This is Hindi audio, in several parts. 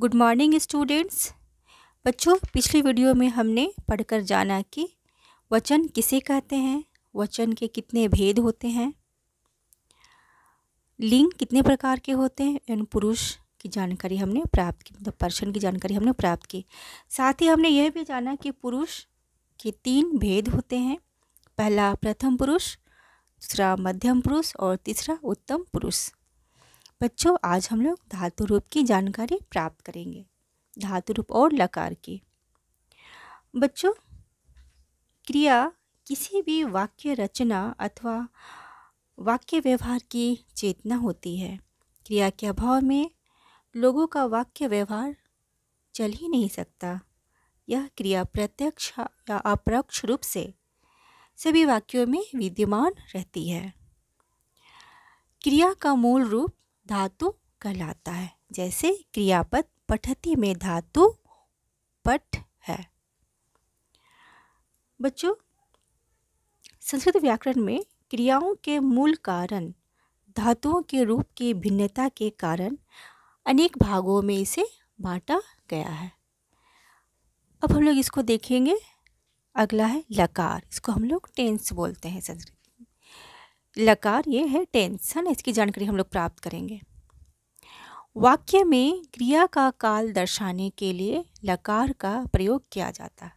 गुड मॉर्निंग स्टूडेंट्स बच्चों पिछली वीडियो में हमने पढ़कर जाना कि वचन किसे कहते हैं वचन के कितने भेद होते हैं लिंग कितने प्रकार के होते हैं एवं पुरुष की जानकारी हमने प्राप्त की मतलब पर्सन की जानकारी हमने प्राप्त की साथ ही हमने यह भी जाना कि पुरुष के तीन भेद होते हैं पहला प्रथम पुरुष दूसरा मध्यम पुरुष और तीसरा उत्तम पुरुष बच्चों आज हम लोग धातु रूप की जानकारी प्राप्त करेंगे धातु रूप और लकार की बच्चों क्रिया किसी भी वाक्य रचना अथवा वाक्य व्यवहार की चेतना होती है क्रिया के अभाव में लोगों का वाक्य व्यवहार चल ही नहीं सकता यह क्रिया प्रत्यक्ष या अप्रक्ष रूप से सभी वाक्यों में विद्यमान रहती है क्रिया का मूल रूप धातु कहलाता है जैसे क्रियापद पठती में धातु पठ है बच्चों संस्कृत व्याकरण में क्रियाओं के मूल कारण धातुओं के रूप की भिन्नता के कारण अनेक भागों में इसे बांटा गया है अब हम लोग इसको देखेंगे अगला है लकार इसको हम लोग टेंस बोलते हैं संस्कृत लकार ये है टेंस है ना इसकी जानकारी हम लोग प्राप्त करेंगे वाक्य में क्रिया का काल दर्शाने के लिए लकार का प्रयोग किया जाता है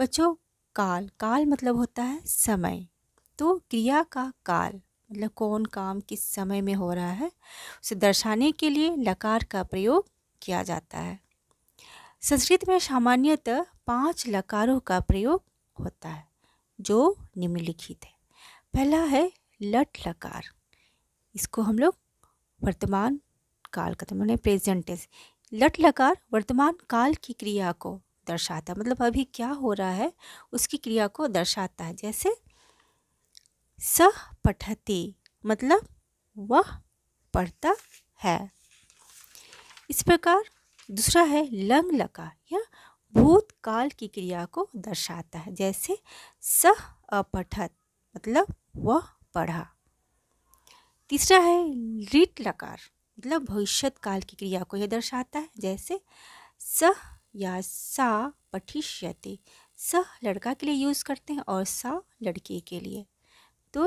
बच्चों काल काल मतलब होता है समय तो क्रिया का काल मतलब कौन काम किस समय में हो रहा है उसे दर्शाने के लिए लकार का प्रयोग किया जाता है संस्कृत में सामान्यतः पांच लकारों का प्रयोग होता है जो निम्नलिखित है पहला है लट लकार इसको हम लोग वर्तमान काल का तो मैंने प्रेजेंटेस लट लकार वर्तमान काल की क्रिया को दर्शाता है मतलब अभी क्या हो रहा है उसकी क्रिया को दर्शाता है जैसे सह पठती मतलब वह पढ़ता है इस प्रकार दूसरा है लंग लकार या भूतकाल की क्रिया को दर्शाता है जैसे सह अपठत मतलब वह पढ़ा तीसरा है लिट लकार मतलब भविष्य काल की क्रिया को यह दर्शाता है जैसे सह या सा पठिष्यते सह लड़का के लिए यूज़ करते हैं और सा लड़के के लिए तो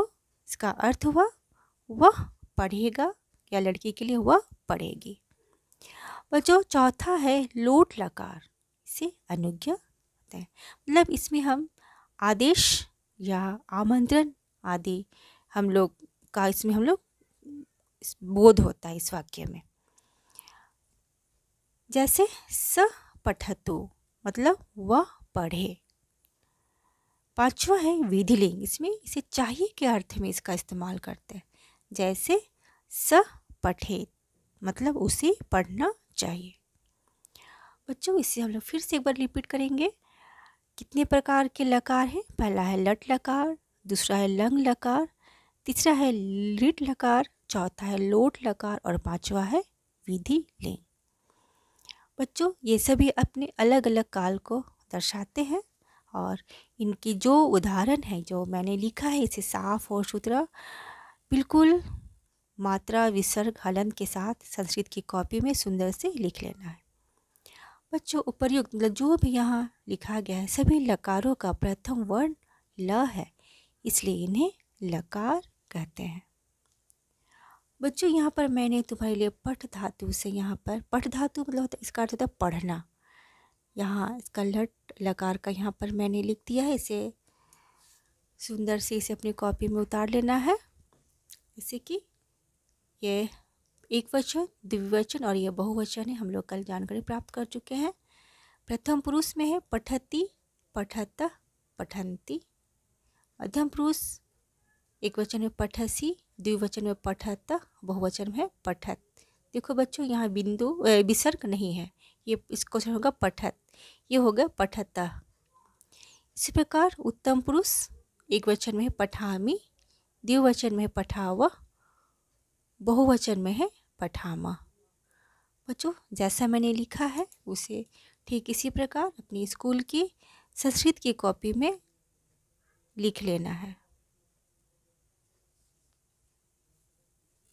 इसका अर्थ हुआ वह पढ़ेगा या लड़के के लिए वह पढ़ेगी और जो चौथा है लोट लकार इसे अनुज्ञा होते हैं मतलब इसमें हम आदेश या आमंत्रण आदि हम लोग का इसमें हम लोग बोध होता है इस वाक्य में जैसे स पठतु मतलब वह पढ़े पांचवा है विधि लिंग इसमें इसे चाहिए के अर्थ में इसका इस्तेमाल करते हैं जैसे स पठे मतलब उसे पढ़ना चाहिए बच्चों इसे हम लोग फिर से एक बार रिपीट करेंगे कितने प्रकार के लकार हैं पहला है लट लकार दूसरा है लंग लकार तीसरा है लिट लकार चौथा है लोट लकार और पांचवा है विधि लिंग बच्चों ये सभी अपने अलग अलग काल को दर्शाते हैं और इनकी जो उदाहरण है जो मैंने लिखा है इसे साफ और सुथरा बिल्कुल मात्रा विसर्ग हलन के साथ संस्कृत की कॉपी में सुंदर से लिख लेना है बच्चों उपर्युक्त मतलब जो भी यहाँ लिखा गया है सभी लकारों का प्रथम वर्ण ल है इसलिए इन्हें लकार कहते हैं बच्चों यहाँ पर मैंने तुम्हारे लिए पठ धातु से यहाँ पर पठ धातु मतलब होता इसका अर्थ होता है पढ़ना यहाँ इसका लट लकार का यहाँ पर मैंने लिख दिया है इसे सुंदर से इसे अपनी कॉपी में उतार लेना है जैसे कि ये एक वचन द्विवचन और ये बहुवचन है हम लोग कल जानकारी प्राप्त कर चुके हैं प्रथम पुरुष में है पठती पठत पठंती मध्यम पुरुष एक वचन में पठसी द्विवचन में पठत बहुवचन में पठत देखो बच्चों यहाँ बिंदु विसर्ग नहीं है ये इस क्वेश्चन होगा पठत ये हो गया पठत इसी प्रकार उत्तम पुरुष एक वचन में पठामी द्विवचन में पठाव बहुवचन में है पठामा बच्चों जैसा मैंने लिखा है उसे ठीक इसी प्रकार अपनी स्कूल की संस्कृत की कॉपी में लिख लेना है